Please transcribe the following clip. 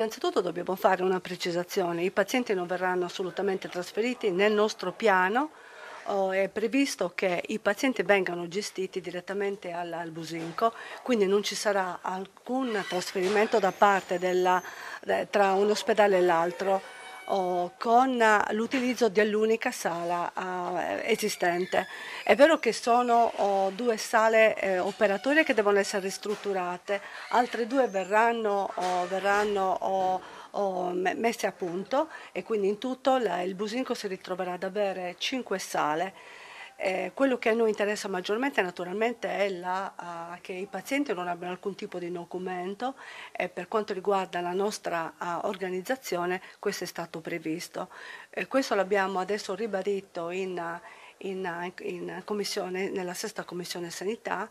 Innanzitutto dobbiamo fare una precisazione, i pazienti non verranno assolutamente trasferiti nel nostro piano, eh, è previsto che i pazienti vengano gestiti direttamente all'Albusinco, quindi non ci sarà alcun trasferimento da parte della, tra un ospedale e l'altro o con l'utilizzo dell'unica sala uh, esistente. È vero che sono oh, due sale eh, operatorie che devono essere ristrutturate, altre due verranno, oh, verranno oh, oh messe a punto e quindi in tutto la, il Businco si ritroverà ad avere cinque sale. Eh, quello che a noi interessa maggiormente naturalmente è la, uh, che i pazienti non abbiano alcun tipo di documento e per quanto riguarda la nostra uh, organizzazione questo è stato previsto. Eh, questo l'abbiamo adesso ribadito in, ah, in, in commissione, nella sesta commissione sanità